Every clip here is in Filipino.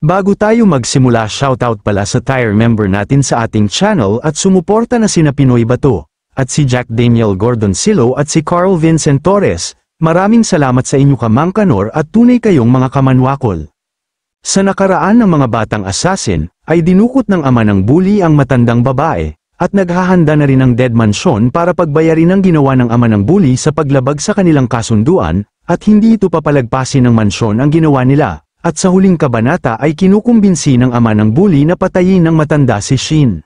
Bago tayo magsimula shoutout pala sa tire member natin sa ating channel at sumuporta na sina Pinoy Bato, at si Jack Daniel Gordon Silo at si Carl Vincent Torres, maraming salamat sa inyo kamangkanor at tunay kayong mga kamanwakol. Sa nakaraan ng mga batang assassin, ay dinukot ng ama ng bully ang matandang babae, at naghahanda na rin ang dead mansion para pagbayarin ang ginawa ng ama ng bully sa paglabag sa kanilang kasunduan, at hindi ito papalagpasin ng mansion ang ginawa nila, at sa huling kabanata ay kinukumbinsi ng ama ng bully na patayin ng matanda si Shin.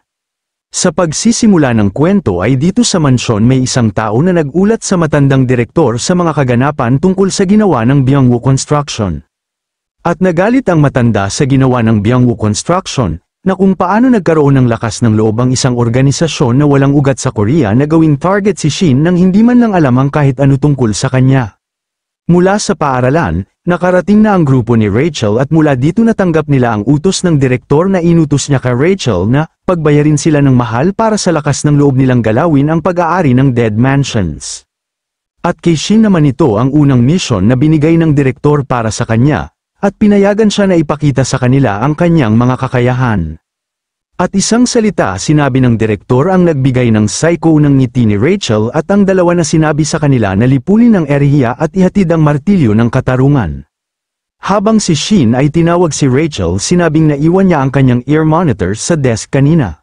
Sa pagsisimula ng kwento ay dito sa mansyon may isang tao na nagulat sa matandang direktor sa mga kaganapan tungkol sa ginawa ng Byungwoo Construction. At nagalit ang matanda sa ginawa ng Byungwoo Construction, na kung paano nagkaroon ng lakas ng loob ang isang organisasyon na walang ugat sa Korea na gawing target si Shin nang hindi man lang alam ang kahit ano tungkol sa kanya. Mula sa paaralan, nakarating na ang grupo ni Rachel at mula dito natanggap nila ang utos ng direktor na inutos niya kay Rachel na pagbayarin sila ng mahal para sa lakas ng loob nilang galawin ang pag-aari ng Dead Mansions. At kay Shin naman ito ang unang mission na binigay ng direktor para sa kanya, at pinayagan siya na ipakita sa kanila ang kanyang mga kakayahan. At isang salita sinabi ng direktor ang nagbigay ng psycho ng ngiti ni Rachel at ang dalawa na sinabi sa kanila na lipulin ang erhiya at ihatid ang martilyo ng katarungan. Habang si Shin ay tinawag si Rachel sinabing na iwan niya ang kanyang ear monitor sa desk kanina.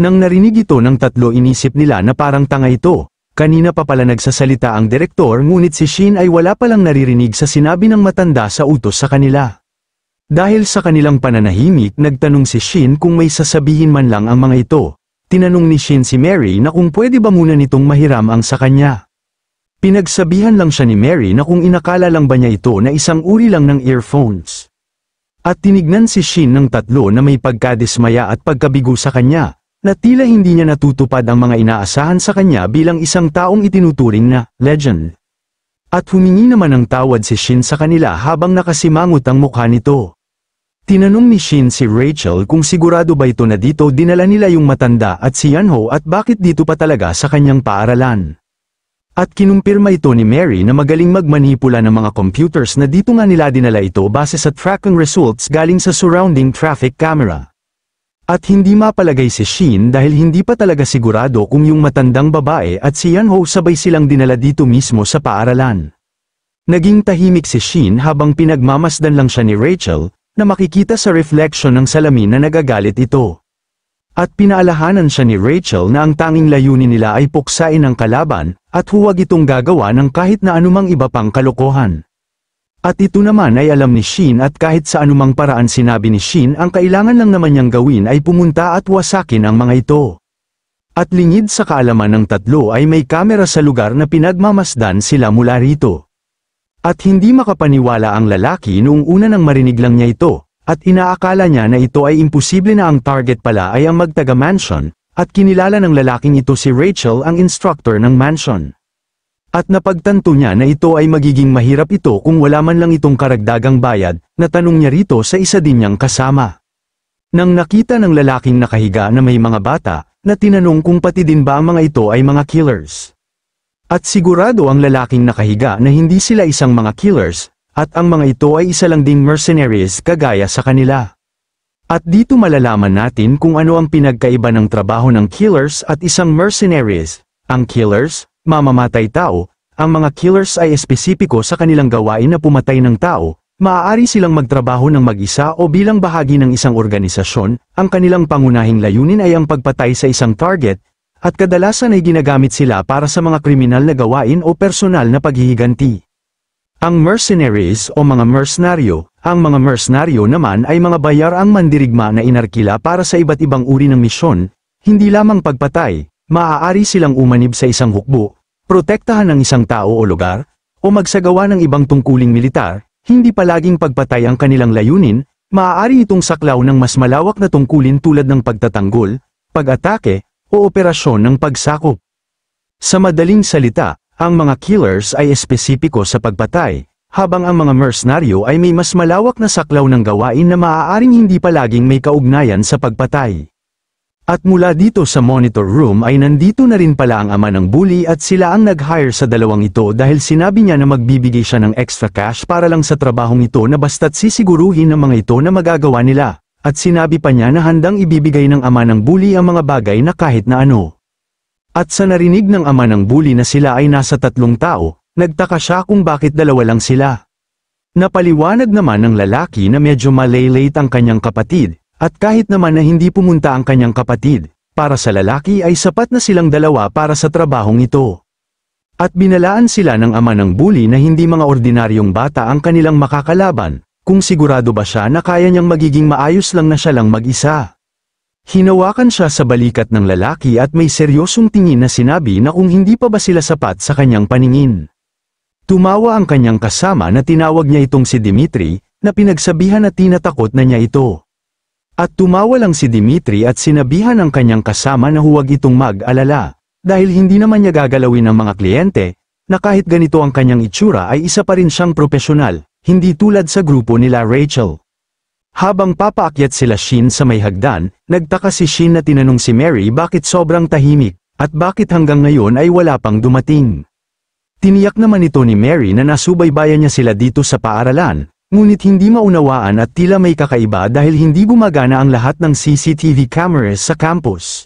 Nang narinig ito ng tatlo inisip nila na parang tanga ito, kanina pa pala nagsasalita ang direktor ngunit si Shin ay wala palang naririnig sa sinabi ng matanda sa utos sa kanila. Dahil sa kanilang pananahimik nagtanong si Shin kung may sasabihin man lang ang mga ito. Tinanong ni Shin si Mary na kung pwede ba muna nitong mahiram ang sa kanya. Pinagsabihan lang siya ni Mary na kung inakala lang ba niya ito na isang uri lang ng earphones. At tinignan si Shin ng tatlo na may pagkadismaya at pagkabigo sa kanya, na tila hindi niya natutupad ang mga inaasahan sa kanya bilang isang taong itinuturing na legend. At humingi naman ng tawad si Shin sa kanila habang nakasimangot ang mukha nito. Tinanong ni Shin si Rachel kung sigurado ba ito na dito dinala nila yung matanda at si Yanho at bakit dito pa talaga sa kanyang paaralan. At kinumpirma ito ni Mary na magaling magmanipula ng mga computers na dito nga nila dinala ito base sa tracking results galing sa surrounding traffic camera. At hindi mapalagay si Shin dahil hindi pa talaga sigurado kung yung matandang babae at si Yanho sabay silang dinala dito mismo sa paaralan. Naging tahimik si Shin habang pinagmamasdan lang siya ni Rachel, na makikita sa reflection ng salamin na nagagalit ito. At pinaalahanan siya ni Rachel na ang tanging layunin nila ay puksain ang kalaban at huwag itong gagawa ng kahit na anumang iba pang kalokohan. At ito naman ay alam ni Shin at kahit sa anumang paraan sinabi ni Shin ang kailangan lang naman niyang gawin ay pumunta at wasakin ang mga ito. At lingid sa kaalaman ng tatlo ay may kamera sa lugar na pinagmamasdan sila mula rito. At hindi makapaniwala ang lalaki noong una nang marinig lang niya ito, at inaakala niya na ito ay imposible na ang target pala ay ang magtaga-mansion, at kinilala ng lalaking ito si Rachel ang instructor ng mansion. At napagtanto niya na ito ay magiging mahirap ito kung wala man lang itong karagdagang bayad, na tanong niya rito sa isa din niyang kasama. Nang nakita ng lalaking nakahiga na may mga bata, na tinanong kung pati din ba ang mga ito ay mga killers. At sigurado ang lalaking nakahiga na hindi sila isang mga killers, at ang mga ito ay isa lang ding mercenaries kagaya sa kanila. At dito malalaman natin kung ano ang pinagkaiba ng trabaho ng killers at isang mercenaries. Ang killers, mamamatay tao, ang mga killers ay espesipiko sa kanilang gawain na pumatay ng tao, maaari silang magtrabaho ng mag-isa o bilang bahagi ng isang organisasyon, ang kanilang pangunahing layunin ay ang pagpatay sa isang target, at kadalasan ay ginagamit sila para sa mga kriminal na gawain o personal na paghihiganti. Ang mercenaries o mga mercenario, ang mga mercenario naman ay mga bayar ang mandirigma na inarkila para sa iba't ibang uri ng misyon, hindi lamang pagpatay, maaari silang umanib sa isang hukbo, protektahan ng isang tao o lugar, o magsagawa ng ibang tungkuling militar, hindi palaging pagpatay ang kanilang layunin, maaari itong saklaw ng mas malawak na tungkulin tulad ng pagtatanggol, pag-atake, o operasyon ng pagsakop. Sa madaling salita, ang mga killers ay espesipiko sa pagpatay, habang ang mga mercenaryo ay may mas malawak na saklaw ng gawain na maaaring hindi palaging may kaugnayan sa pagpatay. At mula dito sa monitor room ay nandito na rin pala ang ama ng bully at sila ang nag-hire sa dalawang ito dahil sinabi niya na magbibigay siya ng extra cash para lang sa trabahong ito na basta't sisiguruhin ng mga ito na magagawa nila. At sinabi pa niya na handang ibibigay ng ama ng bully ang mga bagay na kahit na ano. At sa narinig ng ama ng bully na sila ay nasa tatlong tao, nagtaka siya kung bakit dalawa lang sila. Napaliwanag naman ng lalaki na medyo malaylate ang kanyang kapatid, at kahit naman na hindi pumunta ang kanyang kapatid, para sa lalaki ay sapat na silang dalawa para sa trabahong ito. At binalaan sila ng ama ng bully na hindi mga ordinaryong bata ang kanilang makakalaban, kung sigurado ba siya na kaya niyang magiging maayos lang na siya lang mag-isa. Hinawakan siya sa balikat ng lalaki at may seryosong tingin na sinabi na kung hindi pa ba sila sapat sa kanyang paningin. Tumawa ang kanyang kasama na tinawag niya itong si Dimitri, na pinagsabihan na tinatakot na niya ito. At tumawa lang si Dimitri at sinabihan ang kanyang kasama na huwag itong mag-alala, dahil hindi naman niya gagalawin ang mga kliyente, na kahit ganito ang kanyang itsura ay isa pa rin siyang profesional, hindi tulad sa grupo nila Rachel. Habang papaakyat sila Shin sa may hagdan, nagtaka si Shin na tinanong si Mary bakit sobrang tahimik, at bakit hanggang ngayon ay wala pang dumating. Tiniyak naman ito ni Mary na nasubaybayan niya sila dito sa paaralan, ngunit hindi maunawaan at tila may kakaiba dahil hindi gumagana ang lahat ng CCTV cameras sa campus.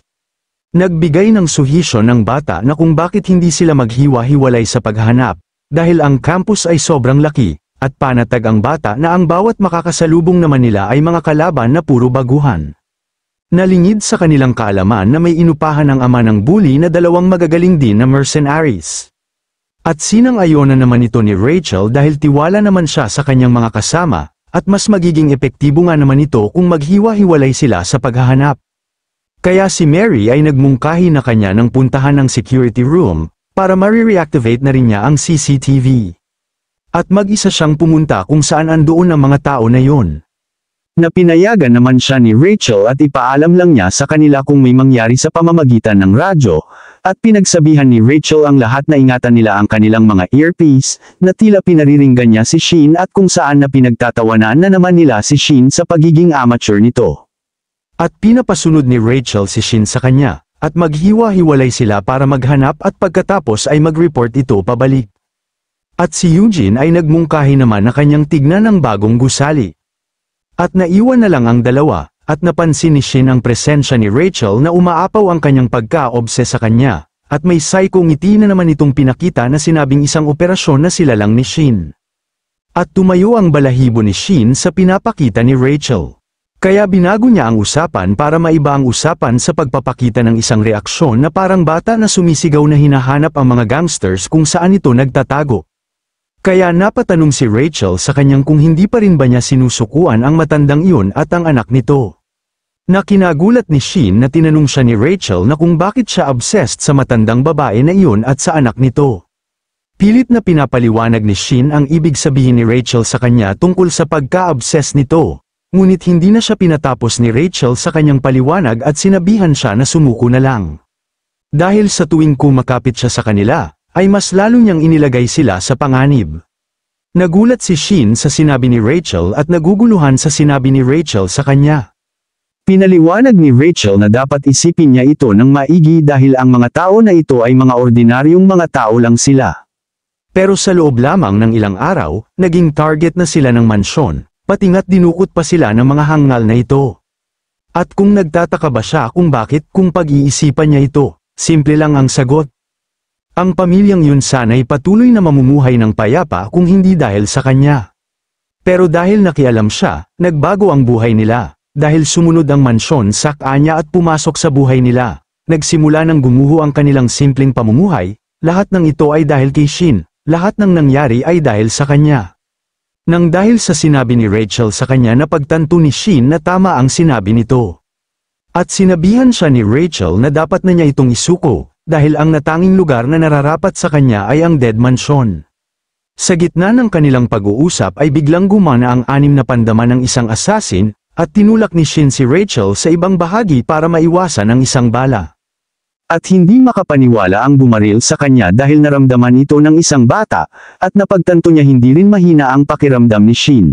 Nagbigay ng suhisyon ng bata na kung bakit hindi sila maghiwa-hiwalay sa paghanap, dahil ang campus ay sobrang laki, at panatag ang bata na ang bawat makakasalubong naman nila ay mga kalaban na puro baguhan. Nalingid sa kanilang kaalaman na may inupahan ang ama ng bully na dalawang magagaling din na mercenaries. At sinang ayon na naman ito ni Rachel dahil tiwala naman siya sa kanyang mga kasama, at mas magiging epektibo nga naman ito kung maghiwa-hiwalay sila sa paghahanap. Kaya si Mary ay nagmungkahi na kanya ng puntahan ng security room, para marireactivate na rin niya ang CCTV at mag-isa siyang pumunta kung saan andoon ang mga tao na yon. Napinayagan naman siya ni Rachel at ipaalam lang niya sa kanila kung may mangyari sa pamamagitan ng radyo, at pinagsabihan ni Rachel ang lahat na ingatan nila ang kanilang mga earpiece, na tila pinariringgan niya si Sheen at kung saan na pinagtatawanan na naman nila si Sheen sa pagiging amateur nito. At pinapasunod ni Rachel si Sheen sa kanya, at maghiwa-hiwalay sila para maghanap at pagkatapos ay mag-report ito pabalik. At si Eugene ay nagmungkahi naman na kanyang tignan ang bagong gusali. At naiwan na lang ang dalawa, at napansin ni Shin ang presensya ni Rachel na umaapaw ang kanyang pagka-obse sa kanya, at may psycho ngiti na naman itong pinakita na sinabing isang operasyon na sila lang ni Shin. At tumayo ang balahibo ni Shin sa pinapakita ni Rachel. Kaya binago niya ang usapan para maiba ang usapan sa pagpapakita ng isang reaksyon na parang bata na sumisigaw na hinahanap ang mga gangsters kung saan ito nagtatago. Kaya napatanong si Rachel sa kanyang kung hindi pa rin ba niya sinusukuan ang matandang iyon at ang anak nito. Nakinagulat ni Sheen na tinanong siya ni Rachel na kung bakit siya obsessed sa matandang babae na iyon at sa anak nito. Pilit na pinapaliwanag ni Sheen ang ibig sabihin ni Rachel sa kanya tungkol sa pagka-obsess nito, ngunit hindi na siya pinatapos ni Rachel sa kanyang paliwanag at sinabihan siya na sumuko na lang. Dahil sa tuwing kumakapit siya sa kanila, ay mas lalo niyang inilagay sila sa panganib. Nagulat si Shin sa sinabi ni Rachel at naguguluhan sa sinabi ni Rachel sa kanya. Pinaliwanag ni Rachel na dapat isipin niya ito ng maigi dahil ang mga tao na ito ay mga ordinaryong mga tao lang sila. Pero sa loob lamang ng ilang araw, naging target na sila ng mansyon, pati patingat dinukot pa sila ng mga hangal na ito. At kung nagtataka ba siya kung bakit kung pag-iisipan niya ito, simple lang ang sagot. Ang pamilyang yun sana'y patuloy na mamumuhay ng payapa kung hindi dahil sa kanya. Pero dahil nakialam siya, nagbago ang buhay nila. Dahil sumunod ang mansyon sa kanya at pumasok sa buhay nila. Nagsimula ng gumuho ang kanilang simpleng pamumuhay, lahat ng ito ay dahil kay Shin, lahat ng nangyari ay dahil sa kanya. Nang dahil sa sinabi ni Rachel sa kanya na pagtanto ni Shin na tama ang sinabi nito. At sinabihan siya ni Rachel na dapat na niya itong isuko, dahil ang natanging lugar na nararapat sa kanya ay ang dead mansion. Sa gitna ng kanilang pag-uusap ay biglang gumana ang anim na pandama ng isang assassin, at tinulak ni Shin si Rachel sa ibang bahagi para maiwasan ang isang bala. At hindi makapaniwala ang bumaril sa kanya dahil naramdaman ito ng isang bata, at napagtanto niya hindi rin mahina ang pakiramdam ni Shin.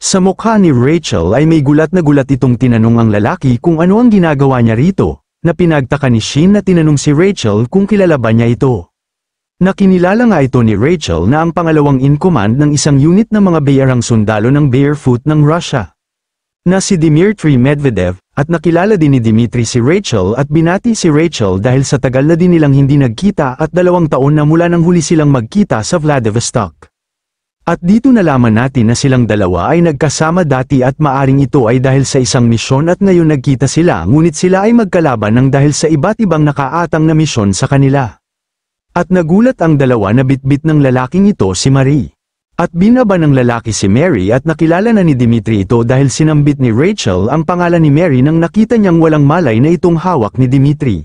Sa mukha ni Rachel ay may gulat na gulat itong tinanong ang lalaki kung ano ang ginagawa niya rito, na pinagtaka ni Shin na tinanong si Rachel kung kilala ba niya ito. Nakinilala nga ito ni Rachel na ang pangalawang in-command ng isang unit ng mga bayarang sundalo ng barefoot ng Russia. Na si Dmitry Medvedev, at nakilala din ni Dmitry si Rachel at binati si Rachel dahil sa tagal na din nilang hindi nagkita at dalawang taon na mula nang huli silang magkita sa Vladivostok. At dito nalaman natin na silang dalawa ay nagkasama dati at maaring ito ay dahil sa isang misyon at ngayon nagkita sila ngunit sila ay magkalaban ng dahil sa iba't ibang nakaatang na misyon sa kanila. At nagulat ang dalawa na bitbit ng lalaking ito si Marie. At binaba ng lalaki si Mary at nakilala na ni Dimitri ito dahil sinambit ni Rachel ang pangalan ni Mary nang nakita niyang walang malay na itong hawak ni Dimitri.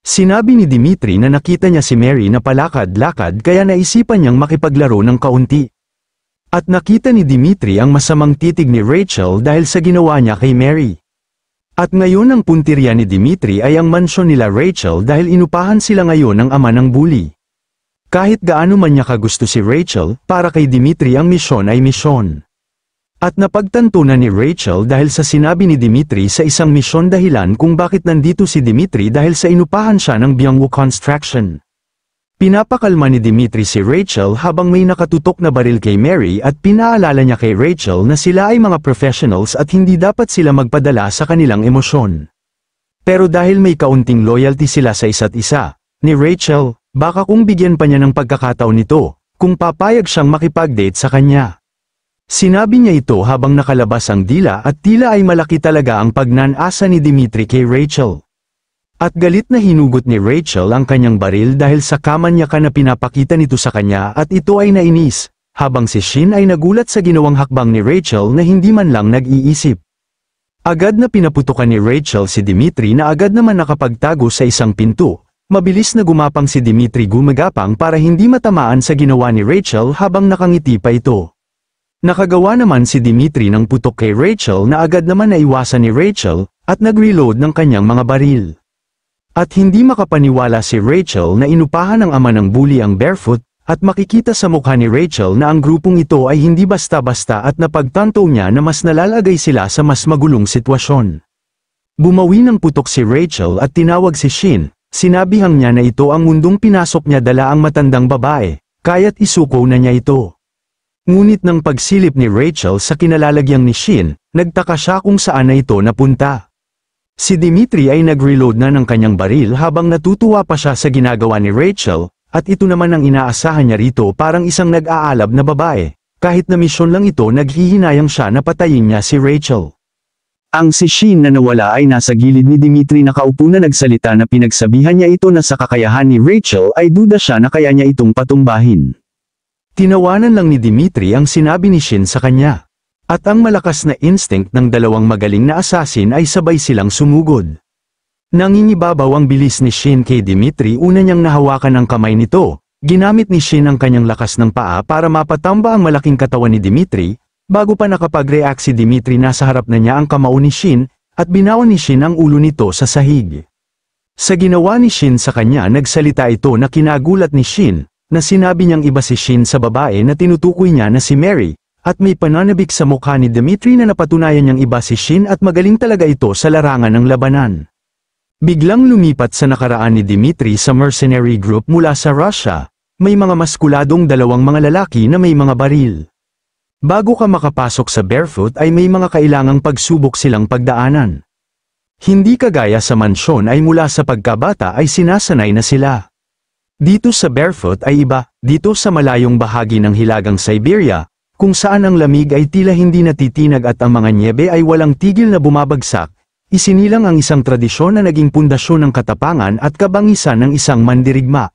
Sinabi ni Dimitri na nakita niya si Mary na palakad-lakad kaya naisipan niyang makipaglaro ng kaunti. At nakita ni Dimitri ang masamang titig ni Rachel dahil sa ginawa niya kay Mary. At ngayon ang puntirya ni Dimitri ay ang mansyon nila Rachel dahil inupahan sila ngayon ng ama ng bully. Kahit gaano man niya kagusto si Rachel, para kay Dimitri ang misyon ay misyon. At napagtanto na ni Rachel dahil sa sinabi ni Dimitri sa isang misyon dahilan kung bakit nandito si Dimitri dahil sa inupahan siya ng Byungwoo Construction. Pinapakalma ni Dimitri si Rachel habang may nakatutok na baril kay Mary at pinaalala niya kay Rachel na sila ay mga professionals at hindi dapat sila magpadala sa kanilang emosyon. Pero dahil may kaunting loyalty sila sa isa't isa, ni Rachel, baka kung bigyan pa niya ng pagkakataon nito, kung papayag siyang makipag-date sa kanya. Sinabi niya ito habang nakalabas ang dila at tila ay malaki talaga ang pagnanasa ni Dimitri kay Rachel. At galit na hinugot ni Rachel ang kanyang baril dahil sa kamanyaka na pinapakita nito sa kanya at ito ay nainis, habang si Shin ay nagulat sa ginawang hakbang ni Rachel na hindi man lang nag-iisip. Agad na pinaputukan ni Rachel si Dimitri na agad naman nakapagtago sa isang pinto, mabilis na gumapang si Dimitri gumagapang para hindi matamaan sa ginawa ni Rachel habang nakangiti pa ito. Nakagawa naman si Dimitri ng putok kay Rachel na agad naman naiwasan ni Rachel at nag-reload ng kanyang mga baril. At hindi makapaniwala si Rachel na inupahan ng ama ng bully ang barefoot, at makikita sa mukha ni Rachel na ang grupong ito ay hindi basta-basta at napagtanto niya na mas nalalagay sila sa mas magulong sitwasyon. Bumawi ng putok si Rachel at tinawag si Shin, sinabihang niya na ito ang mundong pinasok niya dala ang matandang babae, kaya't isuko na niya ito. Ngunit ng pagsilip ni Rachel sa kinalalagyang ni Shin, nagtaka siya kung saan na ito napunta. Si Dimitri ay nag-reload na ng kanyang baril habang natutuwa pa siya sa ginagawa ni Rachel, at ito naman ang inaasahan niya rito parang isang nag-aalab na babae. Kahit na misyon lang ito naghihinayang siya na patayin niya si Rachel. Ang si Sheen na nawala ay nasa gilid ni Dimitri nakaupo na nagsalita na pinagsabihan niya ito na sa kakayahan ni Rachel ay duda siya na kaya niya itong patumbahin. Tinawanan lang ni Dimitri ang sinabi ni Shin sa kanya. At ang malakas na instinct ng dalawang magaling na assassin ay sabay silang sumugod. Nangingibabaw ang bilis ni Shin kay Dimitri una niyang nahawakan ang kamay nito, ginamit ni Shin ang kanyang lakas ng paa para mapatamba ang malaking katawan ni Dimitri, bago pa nakapag-react si Dimitri na sa harap na niya ang kamao ni Shin, at binaon ni Shin ang ulo nito sa sahig. Sa ginawa ni Shin sa kanya nagsalita ito na kinagulat ni Shin, na sinabi niyang iba si Shin sa babae na tinutukoy niya na si Mary, at may pananabik sa mukha ni Dimitri na napatunayan niyang iba si Shin at magaling talaga ito sa larangan ng labanan. Biglang lumipat sa nakaraan ni Dimitri sa mercenary group mula sa Russia, may mga maskuladong dalawang mga lalaki na may mga baril. Bago ka makapasok sa barefoot ay may mga kailangang pagsubok silang pagdaanan. Hindi kagaya sa mansyon ay mula sa pagkabata ay sinasanay na sila. Dito sa barefoot ay iba, dito sa malayong bahagi ng Hilagang Siberia, kung saan ang lamig ay tila hindi natitinag at ang mga niebe ay walang tigil na bumabagsak, isinilang ang isang tradisyon na naging pundasyon ng katapangan at kabangisan ng isang mandirigma.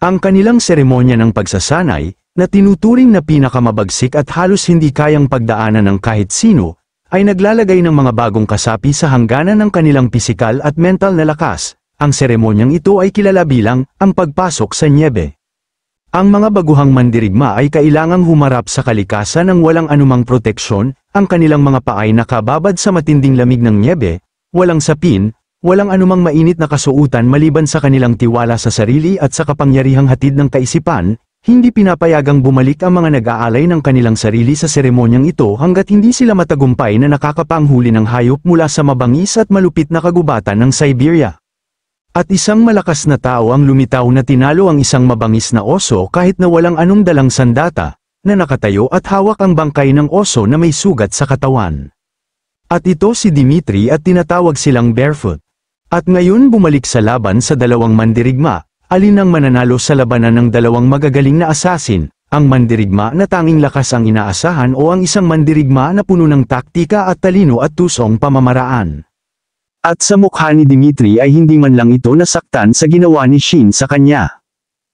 Ang kanilang seremonya ng pagsasanay, na tinuturing na pinakamabagsik at halos hindi kayang pagdaanan ng kahit sino, ay naglalagay ng mga bagong kasapi sa hangganan ng kanilang pisikal at mental na lakas. Ang seremonyang ito ay kilala bilang ang pagpasok sa niebe. Ang mga baguhang mandirigma ay kailangang humarap sa kalikasan ng walang anumang proteksyon, ang kanilang mga paay nakababad sa matinding lamig ng nyebe, walang sapin, walang anumang mainit na kasuutan maliban sa kanilang tiwala sa sarili at sa kapangyarihang hatid ng kaisipan, hindi pinapayagang bumalik ang mga nag-aalay ng kanilang sarili sa seremonyang ito hanggat hindi sila matagumpay na nakakapanghuli ng hayop mula sa mabangis at malupit na kagubatan ng Siberia. At isang malakas na tao ang lumitaw na tinalo ang isang mabangis na oso kahit na walang anong dalang sandata, na nakatayo at hawak ang bangkay ng oso na may sugat sa katawan. At ito si Dimitri at tinatawag silang barefoot. At ngayon bumalik sa laban sa dalawang mandirigma, alin ang mananalo sa labanan ng dalawang magagaling na asasin, ang mandirigma na tanging lakas ang inaasahan o ang isang mandirigma na puno ng taktika at talino at tusong pamamaraan. At sa mukha ni Dimitri ay hindi man lang ito nasaktan sa ginawa ni Shin sa kanya.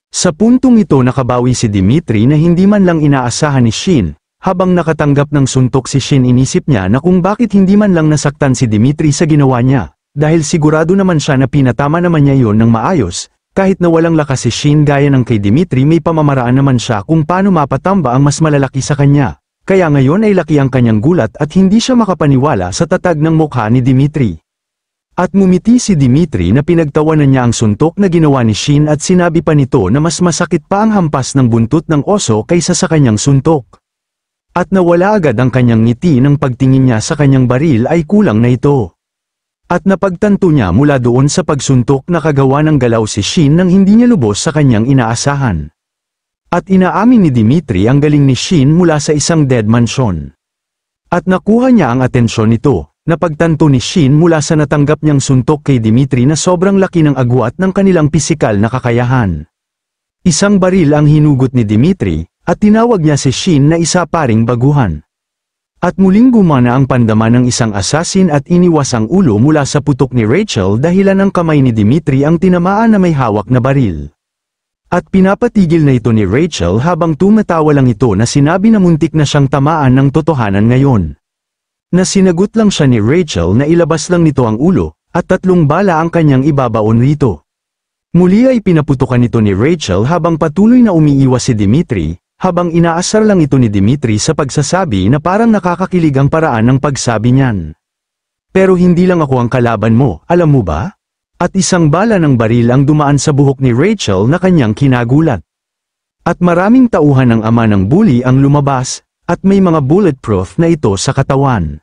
Sa puntong ito nakabawi si Dimitri na hindi man lang inaasahan ni Shin, habang nakatanggap ng suntok si Shin inisip niya na kung bakit hindi man lang nasaktan si Dimitri sa ginawa niya, dahil sigurado naman siya na pinatama naman niya yon ng maayos, kahit na walang lakas si Shin gaya ng kay Dimitri may pamamaraan naman siya kung paano mapatamba ang mas malalaki sa kanya. Kaya ngayon ay laki ang kanyang gulat at hindi siya makapaniwala sa tatag ng mukha ni Dimitri. At mumiti si Dimitri na pinagtawanan niya ang suntok na ginawa ni Shin at sinabi pa nito na mas masakit pa ang hampas ng buntot ng oso kaysa sa kanyang suntok. At nawala agad ang kanyang ngiti nang pagtingin niya sa kanyang baril ay kulang na ito. At napagtanto niya mula doon sa pagsuntok na kagawa ng galaw si Shin nang hindi niya lubos sa kanyang inaasahan. At inaamin ni Dimitri ang galing ni Shin mula sa isang dead mansion. At nakuha niya ang atensyon nito, Napagtanto ni Shin mula sa natanggap niyang suntok kay Dimitri na sobrang laki ng agwat ng kanilang pisikal na kakayahan. Isang baril ang hinugot ni Dimitri, at tinawag niya si Shin na isa paring baguhan. At muling gumana ang pandama ng isang asasin at iniwas ang ulo mula sa putok ni Rachel dahilan ng kamay ni Dimitri ang tinamaan na may hawak na baril. At pinapatigil na ito ni Rachel habang tumatawa lang ito na sinabi na muntik na siyang tamaan ng totohanan ngayon na sinagot lang siya ni Rachel na ilabas lang nito ang ulo, at tatlong bala ang kanyang ibabaon rito. Muli ay pinaputukan nito ni Rachel habang patuloy na umiiwas si Dimitri, habang inaasar lang ito ni Dimitri sa pagsasabi na parang nakakakilig ang paraan ng pagsabi niyan. Pero hindi lang ako ang kalaban mo, alam mo ba? At isang bala ng baril ang dumaan sa buhok ni Rachel na kanyang kinagulat. At maraming tauhan ng ama ng bully ang lumabas, at may mga bulletproof na ito sa katawan.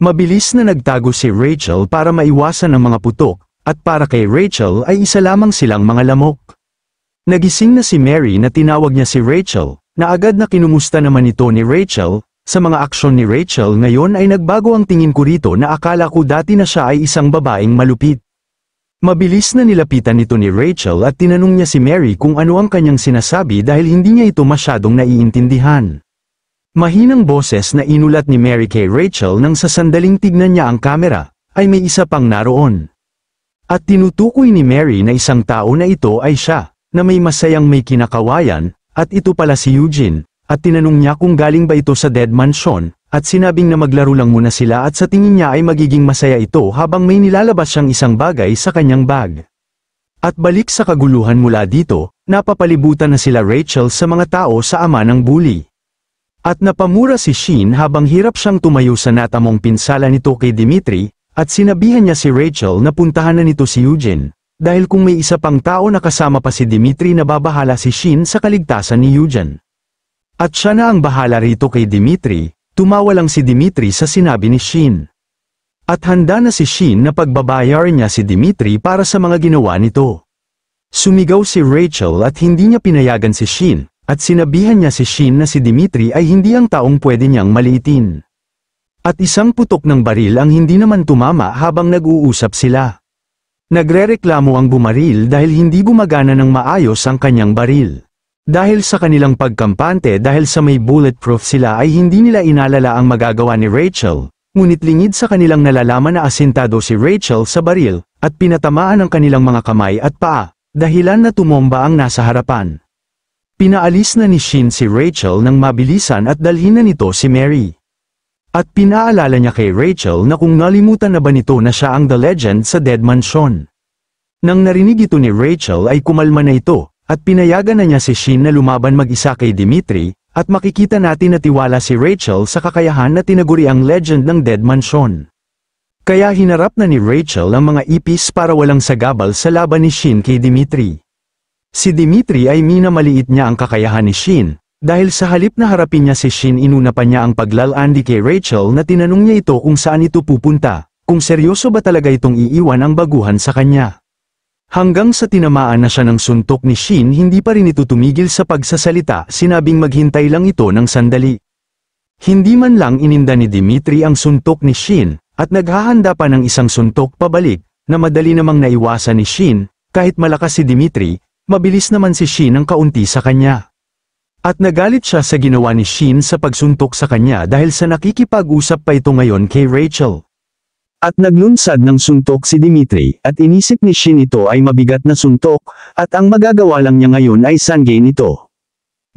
Mabilis na nagtago si Rachel para maiwasan ang mga putok, at para kay Rachel ay isa lamang silang mga lamok. Nagising na si Mary na tinawag niya si Rachel, na agad na kinumusta naman ito ni Rachel, sa mga aksyon ni Rachel ngayon ay nagbago ang tingin ko rito na akala ko dati na siya ay isang babaeng malupit. Mabilis na nilapitan nito ni Rachel at tinanong niya si Mary kung ano ang kanyang sinasabi dahil hindi niya ito masyadong naiintindihan. Mahinang boses na inulat ni Mary Kay Rachel nang sa sandaling tignan niya ang kamera, ay may isa pang naroon. At tinutukoy ni Mary na isang tao na ito ay siya, na may masayang may kinakawayan, at ito pala si Eugene, at tinanong niya kung galing ba ito sa Dead Mansion, at sinabing na maglaro lang muna sila at sa tingin niya ay magiging masaya ito habang may nilalabas siyang isang bagay sa kanyang bag. At balik sa kaguluhan mula dito, napapalibutan na sila Rachel sa mga tao sa ama ng bully. At napamura si Sheen habang hirap siyang tumayo sa natamong pinsala nito kay Dimitri, at sinabihan niya si Rachel na puntahan na nito si Eugene, dahil kung may isa pang tao na kasama pa si Dimitri na babahala si Shin sa kaligtasan ni Eugene. At siya na ang bahala rito kay Dimitri, tumawa lang si Dimitri sa sinabi ni Shin. At handa na si Shin na pagbabayaran niya si Dimitri para sa mga ginawa nito. Sumigaw si Rachel at hindi niya pinayagan si Shin, at sinabihan niya si Shin na si Dimitri ay hindi ang taong pwede niyang maliitin. At isang putok ng baril ang hindi naman tumama habang nag-uusap sila. Nagrereklamo ang bumaril dahil hindi gumagana ng maayos ang kanyang baril. Dahil sa kanilang pagkampante dahil sa may bulletproof sila ay hindi nila inalala ang magagawa ni Rachel, ngunit lingid sa kanilang nalalaman na asintado si Rachel sa baril, at pinatamaan ang kanilang mga kamay at paa, dahilan na tumomba ang nasa harapan. Pinaalis na ni Shin si Rachel nang mabilisan at dalhin na nito si Mary. At pinaalala niya kay Rachel na kung nalimutan na ba nito na siya ang The Legend sa Dead Mansion. Nang narinig ito ni Rachel ay kumalma na ito, at pinayagan na niya si Shin na lumaban mag-isa kay Dimitri, at makikita natin na tiwala si Rachel sa kakayahan na tinaguri ang legend ng Dead Mansion. Kaya hinarap na ni Rachel ang mga ipis para walang sagabal sa laban ni Shin kay Dimitri. Si Dimitri ay minamaliit niya ang kakayahan ni Shin, dahil sa halip na harapin niya si Shin inuna pa niya ang paglalandi kay Rachel na tinanong niya ito kung saan ito pupunta, kung seryoso ba talaga itong iiwan ang baguhan sa kanya. Hanggang sa tinamaan na siya ng suntok ni Shin hindi pa rin ito tumigil sa pagsasalita sinabing maghintay lang ito ng sandali. Hindi man lang ininda ni Dimitri ang suntok ni Shin, at naghahanda pa ng isang suntok pabalik, na madali namang naiwasan ni Shin, kahit malakas si Dimitri, Mabilis naman si Shin ang kaunti sa kanya. At nagalit siya sa ginawa ni Shin sa pagsuntok sa kanya dahil sa nakikipag-usap pa ito ngayon kay Rachel. At naglunsad ng suntok si Dimitri at inisip ni Shin ito ay mabigat na suntok at ang magagawa lang niya ngayon ay sanggay nito.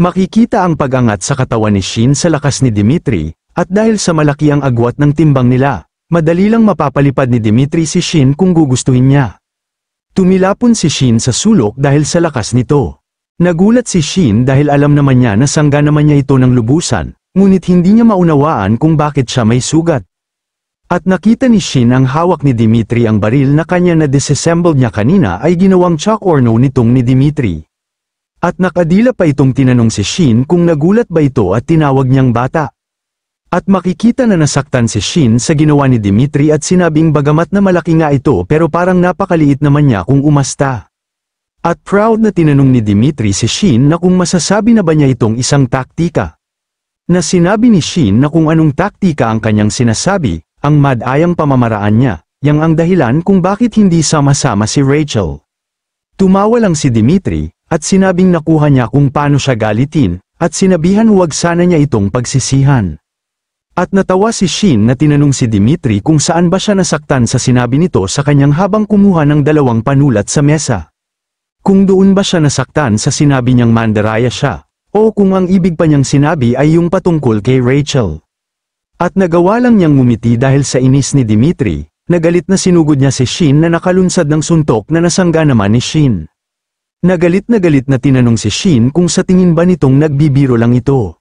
Makikita ang pagangat sa katawan ni Shin sa lakas ni Dimitri at dahil sa malaki ang agwat ng timbang nila, madali lang mapapalipad ni Dimitri si Shin kung gugustuhin niya. Tumilapon si Shin sa sulok dahil sa lakas nito. Nagulat si Shin dahil alam naman niya na sangga naman niya ito ng lubusan, ngunit hindi niya maunawaan kung bakit siya may sugat. At nakita ni Shin ang hawak ni Dimitri ang baril na kanya na disassembled niya kanina ay ginawang chalk orno nitong ni Dimitri. At nakadila pa itong tinanong si Shin kung nagulat ba ito at tinawag niyang bata. At makikita na nasaktan si Shin sa ginawa ni Dimitri at sinabing bagamat na malaki nga ito pero parang napakaliit naman niya kung umasta. At proud na tinanong ni Dimitri si Shin na kung masasabi na ba niya itong isang taktika. Na sinabi ni Shin na kung anong taktika ang kanyang sinasabi, ang madayang pamamaraan niya, yang ang dahilan kung bakit hindi sama-sama si Rachel. Tumawa lang si Dimitri, at sinabing nakuha niya kung paano siya galitin, at sinabihan huwag sana niya itong pagsisihan. At natawa si Shin na tinanong si Dimitri kung saan ba siya nasaktan sa sinabi nito sa kanyang habang kumuha ng dalawang panulat sa mesa. Kung doon ba siya nasaktan sa sinabi niyang mandaraya siya, o kung ang ibig pa niyang sinabi ay yung patungkol kay Rachel. At nagawa lang niyang ngumiti dahil sa inis ni Dimitri, nagalit na sinugod niya si Shin na nakalunsad ng suntok na nasangga naman ni Shin. Nagalit na galit na tinanong si Shin kung sa tingin ba nitong nagbibiro lang ito.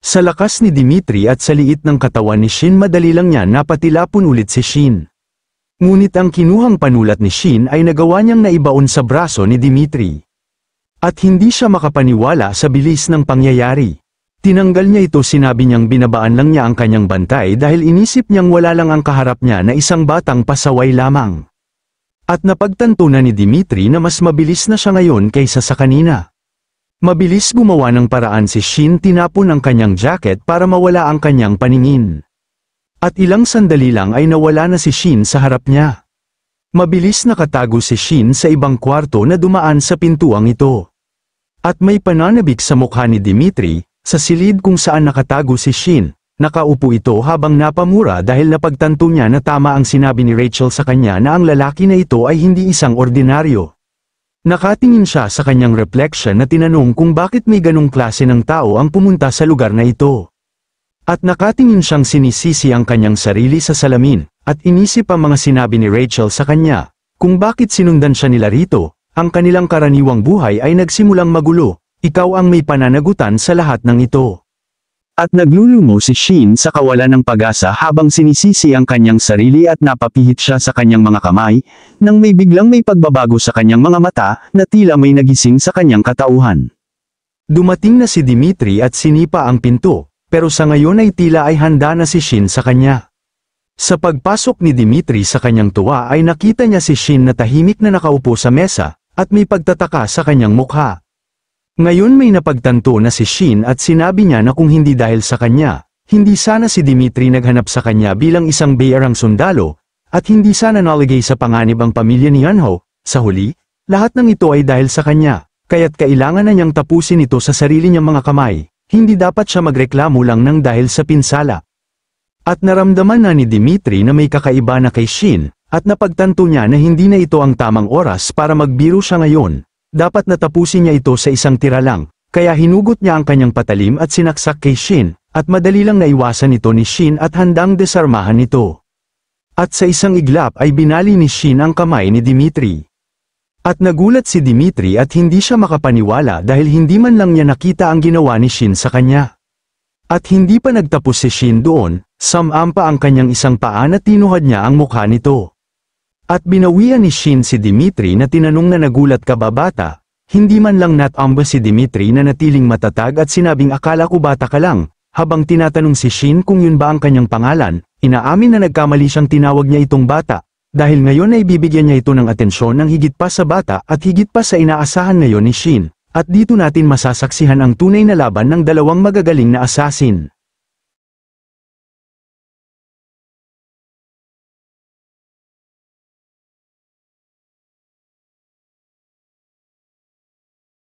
Sa lakas ni Dimitri at sa liit ng katawan ni Shin madali lang niya napatilapon ulit si Shin. Ngunit ang kinuhang panulat ni Shin ay nagawa niyang naibaon sa braso ni Dimitri. At hindi siya makapaniwala sa bilis ng pangyayari. Tinanggal niya ito sinabi niyang binabaan lang niya ang kanyang bantay dahil inisip niyang wala lang ang kaharap niya na isang batang pasaway lamang. At napagtanto na ni Dimitri na mas mabilis na siya ngayon kaysa sa kanina. Mabilis gumawa ng paraan si Shin tinapon ang kanyang jacket para mawala ang kanyang paningin. At ilang sandali lang ay nawala na si Shin sa harap niya. Mabilis nakatago si Shin sa ibang kwarto na dumaan sa pintuang ito. At may pananabik sa mukha ni Dimitri, sa silid kung saan nakatago si Shin, nakaupo ito habang napamura dahil napagtanto niya na tama ang sinabi ni Rachel sa kanya na ang lalaki na ito ay hindi isang ordinaryo. Nakatingin siya sa kanyang reflection na tinanong kung bakit may ganong klase ng tao ang pumunta sa lugar na ito. At nakatingin siyang sinisisi ang kanyang sarili sa salamin, at inisip ang mga sinabi ni Rachel sa kanya, kung bakit sinundan siya nila rito, ang kanilang karaniwang buhay ay nagsimulang magulo, ikaw ang may pananagutan sa lahat ng ito. At naglulumo si Shin sa kawalan ng pag-asa habang sinisisi ang kanyang sarili at napapihit siya sa kanyang mga kamay, nang may biglang may pagbabago sa kanyang mga mata na tila may nagising sa kanyang katauhan. Dumating na si Dimitri at sinipa ang pinto, pero sa ngayon ay tila ay handa na si Shin sa kanya. Sa pagpasok ni Dimitri sa kanyang tuwa ay nakita niya si Shin na tahimik na nakaupo sa mesa, at may pagtataka sa kanyang mukha. Ngayon may napagtanto na si Shin at sinabi niya na kung hindi dahil sa kanya, hindi sana si Dimitri naghanap sa kanya bilang isang bayarang sundalo, at hindi sana naligay sa panganib ang pamilya ni Yanho, sa huli, lahat ng ito ay dahil sa kanya, kaya't kailangan na niyang tapusin ito sa sarili niyang mga kamay, hindi dapat siya magreklamo lang ng dahil sa pinsala. At naramdaman na ni Dimitri na may kakaiba na kay Shin, at napagtanto niya na hindi na ito ang tamang oras para magbiro siya ngayon, dapat natapusin niya ito sa isang tira lang, kaya hinugot niya ang kanyang patalim at sinaksak kay Shin, at madali lang naiwasan ito ni Shin at handang desarmahan ito. At sa isang iglap ay binali ni Shin ang kamay ni Dimitri. At nagulat si Dimitri at hindi siya makapaniwala dahil hindi man lang niya nakita ang ginawa ni Shin sa kanya. At hindi pa nagtapos si Shin doon, samampa ang kanyang isang paa na tinuhad niya ang mukha nito. At binawian ni Shin si Dimitri na tinanong na nagulat ka ba bata, hindi man lang natamba si Dimitri na natiling matatag at sinabing akala ko bata ka lang, habang tinatanong si Shin kung yun ba ang kanyang pangalan, inaamin na nagkamali siyang tinawag niya itong bata, dahil ngayon ay bibigyan niya ito ng atensyon ng higit pa sa bata at higit pa sa inaasahan ngayon ni Shin, at dito natin masasaksihan ang tunay na laban ng dalawang magagaling na asasin.